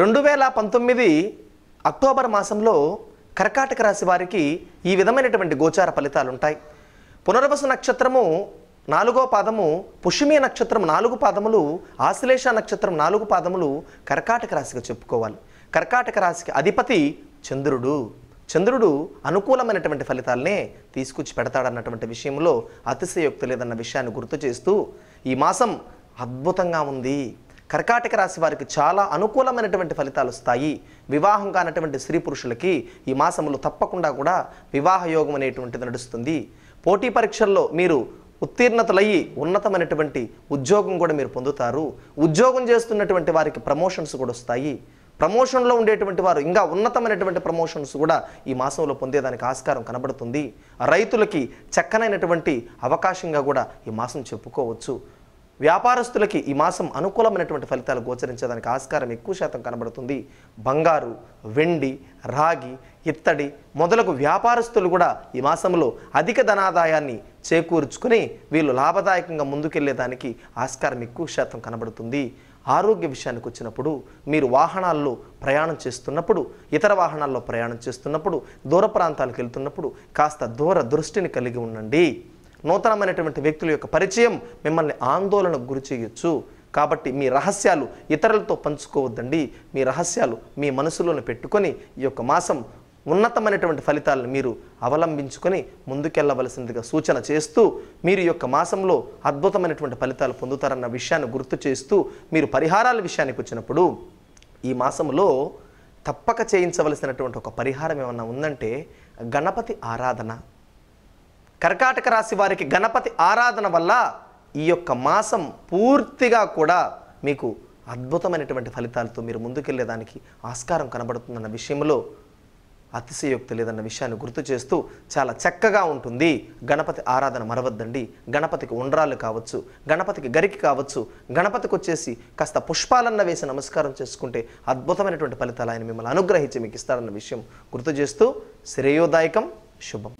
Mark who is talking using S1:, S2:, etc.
S1: రెండు వేల పంతొమ్మిది అక్టోబర్ మాసంలో కర్కాటక రాశి వారికి ఈ విధమైనటువంటి గోచార ఫలితాలు ఉంటాయి పునర్వసు నక్షత్రము నాలుగో పాదము పుష్యమీ నక్షత్రం నాలుగు పాదములు ఆశ్లేష నక్షత్రం నాలుగు పాదములు కర్కాటక రాశిగా చెప్పుకోవాలి కర్కాటక రాశికి అధిపతి చంద్రుడు చంద్రుడు అనుకూలమైనటువంటి ఫలితాలనే తీసుకొచ్చి పెడతాడన్నటువంటి విషయంలో అతిశయోక్తి లేదన్న విషయాన్ని గుర్తు చేస్తూ ఈ మాసం అద్భుతంగా ఉంది కర్కాటక రాశి వారికి చాలా అనుకూలమైనటువంటి ఫలితాలు వస్తాయి వివాహం కానటువంటి స్త్రీ పురుషులకి ఈ మాసములు తప్పకుండా కూడా వివాహ యోగం అనేటువంటిది నడుస్తుంది పోటీ పరీక్షల్లో మీరు ఉత్తీర్ణతలయ్యి ఉన్నతమైనటువంటి ఉద్యోగం కూడా మీరు పొందుతారు ఉద్యోగం చేస్తున్నటువంటి వారికి ప్రమోషన్స్ కూడా వస్తాయి ప్రమోషన్లో ఉండేటువంటి వారు ఇంకా ఉన్నతమైనటువంటి ప్రమోషన్స్ కూడా ఈ మాసంలో పొందేదానికి ఆస్కారం కనబడుతుంది రైతులకి చక్కనైనటువంటి అవకాశంగా కూడా ఈ మాసం చెప్పుకోవచ్చు వ్యాపారస్తులకి ఈ మాసం అనుకూలమైనటువంటి ఫలితాలు గోచరించేదానికి ఆస్కారం ఎక్కువ శాతం కనబడుతుంది బంగారు వెండి రాగి ఇత్తడి మొదలగు వ్యాపారస్తులు కూడా ఈ మాసంలో అధిక ధనాదాయాన్ని చేకూర్చుకుని వీళ్ళు లాభదాయకంగా ముందుకెళ్లేదానికి ఆస్కారం ఎక్కువ శాతం కనబడుతుంది ఆరోగ్య విషయానికి వచ్చినప్పుడు మీరు వాహనాల్లో ప్రయాణం చేస్తున్నప్పుడు ఇతర వాహనాల్లో ప్రయాణం చేస్తున్నప్పుడు దూర ప్రాంతాలకు వెళ్తున్నప్పుడు కాస్త దూర దృష్టిని కలిగి ఉండండి నూతనమైనటువంటి వ్యక్తుల యొక్క పరిచయం మిమ్మల్ని ఆందోళనకు గురి చేయొచ్చు కాబట్టి మీ రహస్యాలు ఇతరులతో పంచుకోవద్దండి మీ రహస్యాలు మీ మనసులోనే పెట్టుకొని ఈ యొక్క మాసం ఉన్నతమైనటువంటి ఫలితాలను మీరు అవలంబించుకొని ముందుకెళ్లవలసినదిగా సూచన చేస్తూ మీరు యొక్క మాసంలో అద్భుతమైనటువంటి ఫలితాలు పొందుతారన్న విషయాన్ని గుర్తు చేస్తూ మీరు పరిహారాల విషయానికి వచ్చినప్పుడు ఈ మాసంలో తప్పక చేయించవలసినటువంటి ఒక పరిహారం ఏమన్నా ఉందంటే గణపతి ఆరాధన కర్కాటక రాశి వారికి గణపతి ఆరాధన వల్ల ఈ యొక్క మాసం పూర్తిగా కూడా మీకు అద్భుతమైనటువంటి ఫలితాలతో మీరు ముందుకెళ్ళేదానికి ఆస్కారం కనబడుతుందన్న విషయంలో అతిశయోక్తి లేదన్న విషయాన్ని గుర్తు చేస్తూ చాలా చక్కగా ఉంటుంది గణపతి ఆరాధన మరవద్దండి గణపతికి ఉండరాలు కావచ్చు గణపతికి గరికి కావచ్చు గణపతికి వచ్చేసి కాస్త పుష్పాలన్న వేసి నమస్కారం చేసుకుంటే అద్భుతమైనటువంటి ఫలితాలు ఆయన మిమ్మల్ని అనుగ్రహించి మీకు ఇస్తారన్న విషయం గుర్తు చేస్తూ శ్రేయోదాయకం శుభం